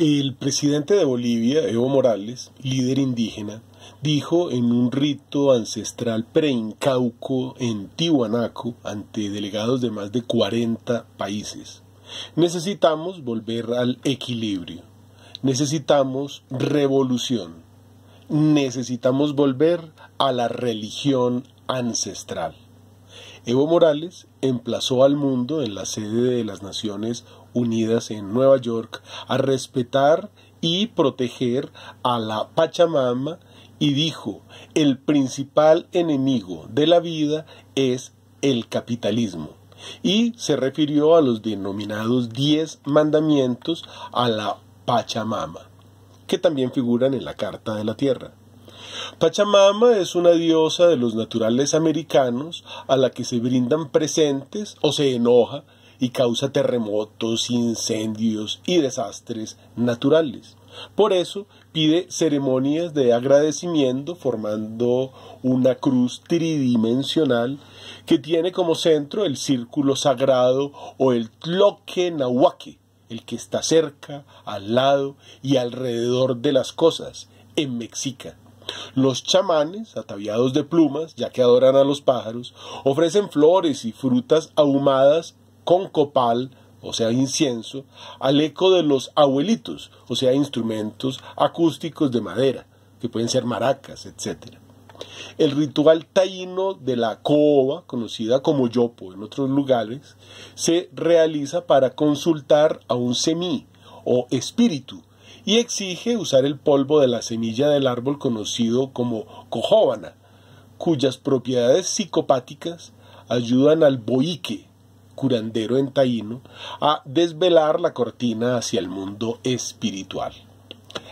El presidente de Bolivia, Evo Morales, líder indígena, dijo en un rito ancestral preincauco en Tihuanaco ante delegados de más de 40 países. Necesitamos volver al equilibrio. Necesitamos revolución. Necesitamos volver a la religión ancestral. Evo Morales emplazó al mundo en la sede de las Naciones Unidas en Nueva York a respetar y proteger a la Pachamama y dijo, el principal enemigo de la vida es el capitalismo. Y se refirió a los denominados diez mandamientos a la Pachamama, que también figuran en la Carta de la Tierra. Pachamama es una diosa de los naturales americanos a la que se brindan presentes o se enoja y causa terremotos, incendios y desastres naturales. Por eso pide ceremonias de agradecimiento formando una cruz tridimensional que tiene como centro el círculo sagrado o el tloque nahuaque, el que está cerca, al lado y alrededor de las cosas, en Mexica. Los chamanes, ataviados de plumas, ya que adoran a los pájaros, ofrecen flores y frutas ahumadas con copal, o sea, incienso, al eco de los abuelitos, o sea, instrumentos acústicos de madera, que pueden ser maracas, etc. El ritual taíno de la cooba, conocida como yopo en otros lugares, se realiza para consultar a un semí o espíritu y exige usar el polvo de la semilla del árbol conocido como cojóbana, cuyas propiedades psicopáticas ayudan al boique, curandero en Taíno a desvelar la cortina hacia el mundo espiritual.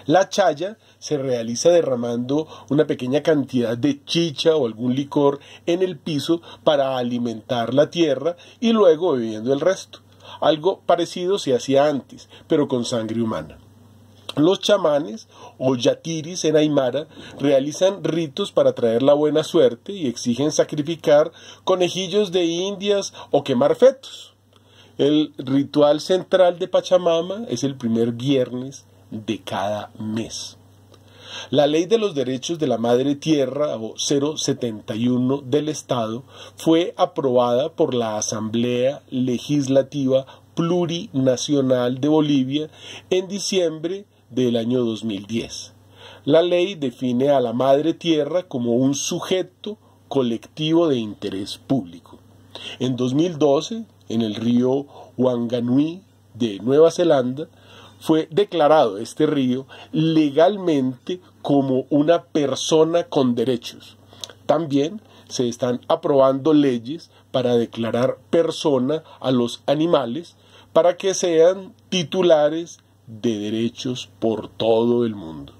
La chaya se realiza derramando una pequeña cantidad de chicha o algún licor en el piso para alimentar la tierra y luego bebiendo el resto. Algo parecido se hacía antes, pero con sangre humana. Los chamanes o yatiris en Aymara realizan ritos para traer la buena suerte y exigen sacrificar conejillos de indias o quemar fetos. El ritual central de Pachamama es el primer viernes de cada mes. La Ley de los Derechos de la Madre Tierra, o 071 del Estado, fue aprobada por la Asamblea Legislativa Plurinacional de Bolivia en diciembre del año 2010. La ley define a la madre tierra como un sujeto colectivo de interés público. En 2012, en el río Wanganui de Nueva Zelanda, fue declarado este río legalmente como una persona con derechos. También se están aprobando leyes para declarar persona a los animales para que sean titulares de derechos por todo el mundo.